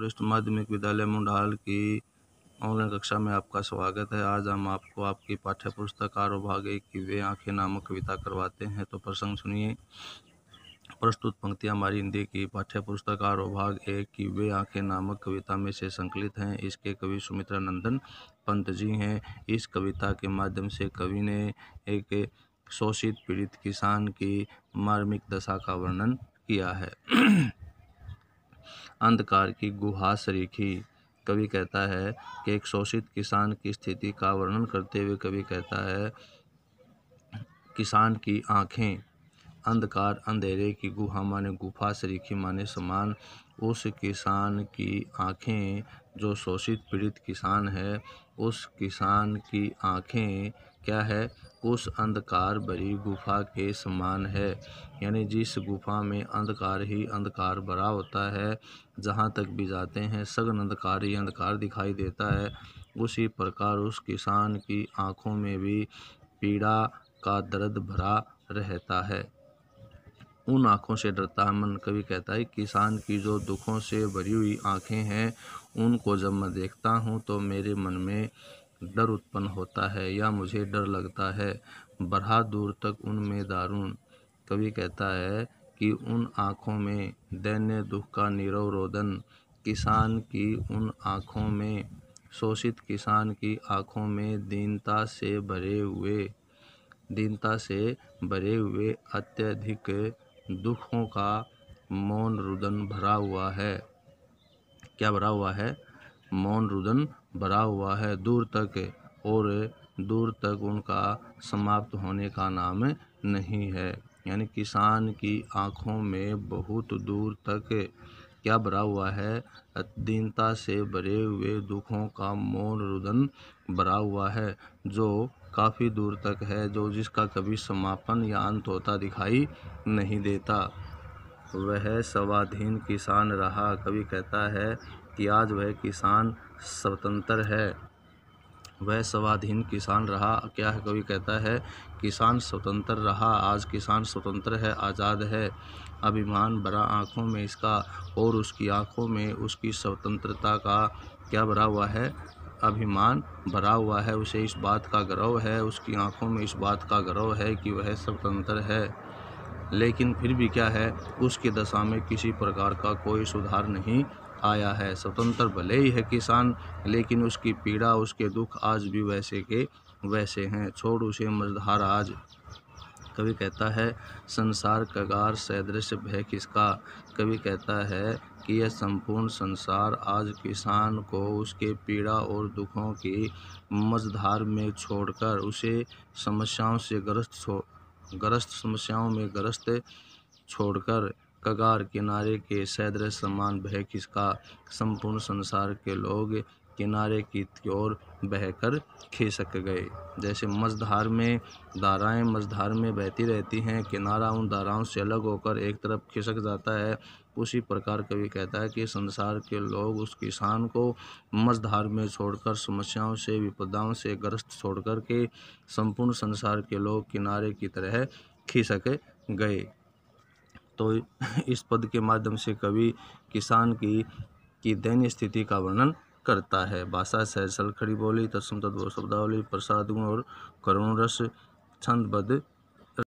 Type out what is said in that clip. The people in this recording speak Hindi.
वरिष्ठ माध्यमिक विद्यालय मुंडाल की ऑनलाइन कक्षा में आपका स्वागत है आज हम आपको आपकी पाठ्य पुस्तक भाग एक की वे आंखें नामक कविता करवाते हैं तो प्रसंग सुनिए प्रस्तुत पंक्तियां हमारी हिंदी की पाठ्य पुस्तक आरोभाग एक की वे आंखें नामक कविता में से संकलित हैं इसके कवि सुमित्रा नंदन पंत जी हैं इस कविता के माध्यम से कवि ने एक शोषित पीड़ित किसान की मार्मिक दशा का वर्णन किया है अंधकार की गुहा सरीखी कवि कहता है कि एक शोषित किसान की स्थिति का वर्णन करते हुए कवि कहता है किसान की आँखें अंधकार अंधेरे की गुहा माने गुफा सरीखी माने समान उस किसान की आँखें जो शोषित पीड़ित किसान है उस किसान की आँखें क्या है उस अंधकार भरी गुफा के समान है यानी जिस गुफा में अंधकार ही अंधकार भरा होता है जहाँ तक भी जाते हैं सघन अंधकार ही अंधकार दिखाई देता है उसी प्रकार उस किसान की आंखों में भी पीड़ा का दर्द भरा रहता है उन आँखों से डरता है मन कभी कहता है किसान की जो दुखों से भरी हुई आँखें हैं उनको जब मैं देखता हूँ तो मेरे मन में डर उत्पन्न होता है या मुझे डर लगता है बढ़ा दूर तक उनमें दारुण कवि कहता है कि उन आँखों में दैन्य दुख का नीरव रोदन किसान की उन आँखों में शोषित किसान की आँखों में दीनता से भरे हुए दीनता से भरे हुए अत्यधिक दुखों का मौन रुदन भरा हुआ है क्या भरा हुआ है मौन रुदन भरा हुआ है दूर तक और दूर तक उनका समाप्त होने का नाम नहीं है यानी किसान की आँखों में बहुत दूर तक क्या भरा हुआ है दीनता से भरे हुए दुखों का मौन रुदन भरा हुआ है जो काफ़ी दूर तक है जो जिसका कभी समापन या अंत होता दिखाई नहीं देता वह स्वाधीन किसान रहा कभी कहता है कि आज वह किसान स्वतंत्र है वह स्वाधीन किसान रहा क्या है कवि कहता है किसान स्वतंत्र रहा आज किसान स्वतंत्र है आज़ाद है अभिमान भरा आँखों में इसका और उसकी आँखों में उसकी स्वतंत्रता का क्या भरा हुआ है अभिमान भरा हुआ है उसे इस बात का गर्व है उसकी आँखों में इस बात का गर्व है कि वह स्वतंत्र है लेकिन फिर भी क्या है उसकी दशा में किसी प्रकार का कोई सुधार नहीं आया है स्वतंत्र भले ही है किसान लेकिन उसकी पीड़ा उसके दुख आज भी वैसे के वैसे हैं छोड़ उसे मजधार आज कवि कहता है संसार कगार सदृश भय किसका कवि कहता है कि यह संपूर्ण संसार आज किसान को उसके पीड़ा और दुखों की मझधार में छोड़कर उसे समस्याओं से ग्रस्त ग्रस्त समस्याओं में ग्रस्त छोड़कर कगार किनारे के सैद्र समान बह किसका संपूर्ण संसार के लोग किनारे की ओर बहकर खिसक गए जैसे मझधार में धाराएं मझधार में बहती रहती हैं किनारा उन धाराओं से अलग होकर एक तरफ खिसक जाता है उसी प्रकार कवि कहता है कि संसार के लोग उस किसान को मझधार में छोड़कर समस्याओं से विपदाओं से ग्रस्त छोड़कर के संपूर्ण संसार के लोग किनारे की तरह खिसक गए तो इस पद के माध्यम से कवि किसान की की दैनीय स्थिति का वर्णन करता है भाषा सहसल खड़ी बोली तत्सम तद्भव शब्दावली प्रसाद गुण और करुण रस छंदबद्ध